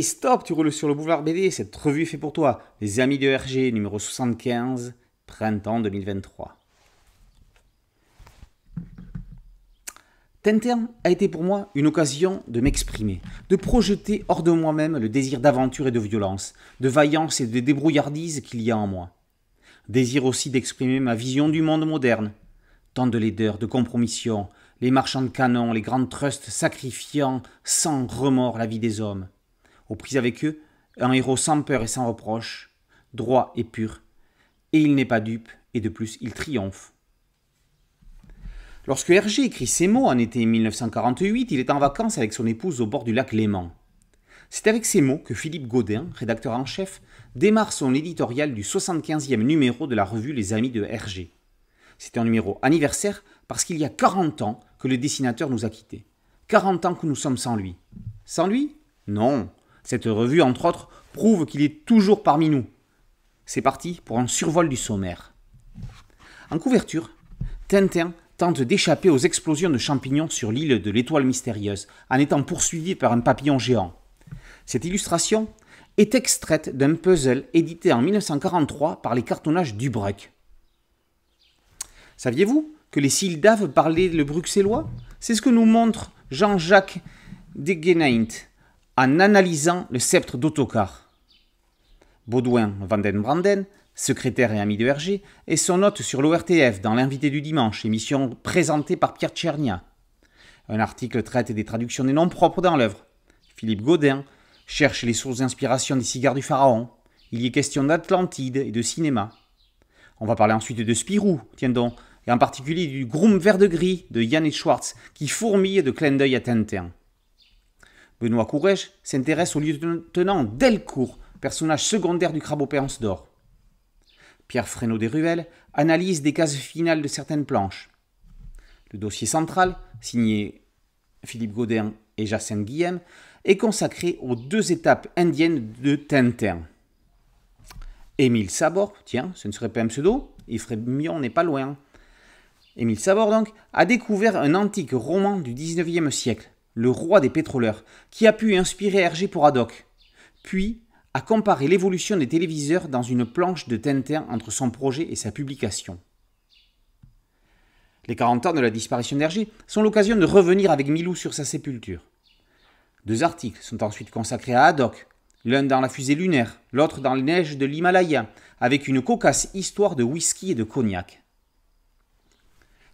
stop, tu roules sur le boulevard BD, cette revue est faite pour toi. Les amis de RG, numéro 75, printemps 2023. Tintin a été pour moi une occasion de m'exprimer, de projeter hors de moi-même le désir d'aventure et de violence, de vaillance et de débrouillardise qu'il y a en moi. Désir aussi d'exprimer ma vision du monde moderne. Tant de laideur, de compromission, les marchands de canons, les grandes trusts sacrifiant sans remords la vie des hommes aux prises avec eux, un héros sans peur et sans reproche, droit et pur, et il n'est pas dupe, et de plus il triomphe. Lorsque Hergé écrit ces mots en été 1948, il est en vacances avec son épouse au bord du lac Léman. C'est avec ces mots que Philippe Gaudin, rédacteur en chef, démarre son éditorial du 75e numéro de la revue Les Amis de Hergé. C'est un numéro anniversaire parce qu'il y a 40 ans que le dessinateur nous a quittés. 40 ans que nous sommes sans lui. Sans lui Non, cette revue, entre autres, prouve qu'il est toujours parmi nous. C'est parti pour un survol du sommaire. En couverture, Tintin tente d'échapper aux explosions de champignons sur l'île de l'étoile mystérieuse en étant poursuivi par un papillon géant. Cette illustration est extraite d'un puzzle édité en 1943 par les cartonnages Dubruck. Saviez-vous que les Sildaves parlaient le bruxellois C'est ce que nous montre Jean-Jacques Degenaint en analysant le sceptre d'Autocar. Baudouin Vandenbranden, secrétaire et ami de Hergé, et son note sur l'ORTF dans L'invité du dimanche, émission présentée par Pierre Tchernia. Un article traite des traductions des noms propres dans l'œuvre. Philippe Gaudin cherche les sources d'inspiration des cigares du pharaon. Il y est question d'Atlantide et de cinéma. On va parler ensuite de Spirou, tiens donc, et en particulier du Groom Vert de Gris de Yann Schwartz, qui fourmille de clin d'œil à Tintin. Benoît Courrèges s'intéresse au lieutenant Delcourt, personnage secondaire du crabe Péance d'or. Pierre Fresneau des Ruelles analyse des cases finales de certaines planches. Le dossier central, signé Philippe Godin et Jacinthe Guillem, est consacré aux deux étapes indiennes de Tintin. Émile Sabor, tiens, ce ne serait pas un pseudo, il ferait mieux, on n'est pas loin. Émile Sabor, donc, a découvert un antique roman du 19e siècle, le roi des pétroleurs, qui a pu inspirer Hergé pour Haddock, puis a comparé l'évolution des téléviseurs dans une planche de Tintin entre son projet et sa publication. Les 40 ans de la disparition d'Hergé sont l'occasion de revenir avec Milou sur sa sépulture. Deux articles sont ensuite consacrés à Haddock, l'un dans la fusée lunaire, l'autre dans les neiges de l'Himalaya, avec une cocasse histoire de whisky et de cognac.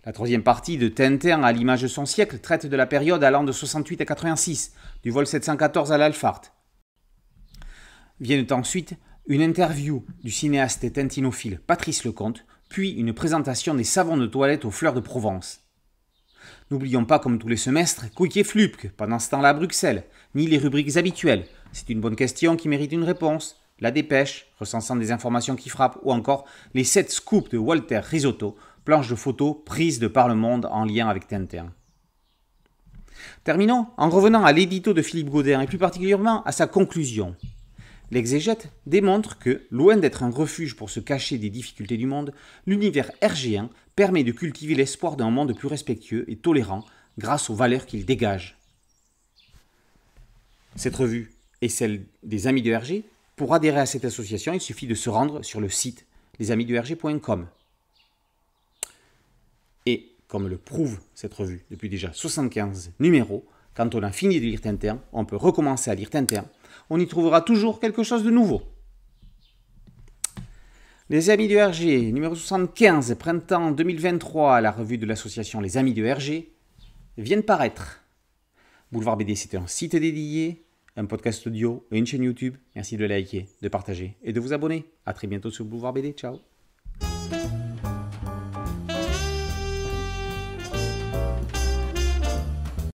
La troisième partie de Tintin à l'image de son siècle traite de la période allant de 68 à 86, du vol 714 à l'Alpharte. Viennent ensuite une interview du cinéaste et tintinophile Patrice Lecomte, puis une présentation des savons de toilette aux fleurs de Provence. N'oublions pas, comme tous les semestres, Quick et pendant ce temps-là à Bruxelles, ni les rubriques habituelles. C'est une bonne question qui mérite une réponse. La dépêche, recensant des informations qui frappent, ou encore les 7 scoops de Walter Risotto, planches de photos prises de par le monde en lien avec Tintin. Hein. Terminons en revenant à l'édito de Philippe Godin et plus particulièrement à sa conclusion. L'exégète démontre que, loin d'être un refuge pour se cacher des difficultés du monde, l'univers hergéen permet de cultiver l'espoir d'un monde plus respectueux et tolérant grâce aux valeurs qu'il dégage. Cette revue et celle des Amis de Hergé. Pour adhérer à cette association, il suffit de se rendre sur le site lesamisdurg.com. Et comme le prouve cette revue depuis déjà 75 numéros, quand on a fini de lire Tintin, on peut recommencer à lire Tintin. On y trouvera toujours quelque chose de nouveau. Les Amis du RG, numéro 75, printemps 2023, à la revue de l'association Les Amis du RG, viennent paraître. Boulevard BD, c'est un site dédié, un podcast audio et une chaîne YouTube. Merci de liker, de partager et de vous abonner. A très bientôt sur Boulevard BD. Ciao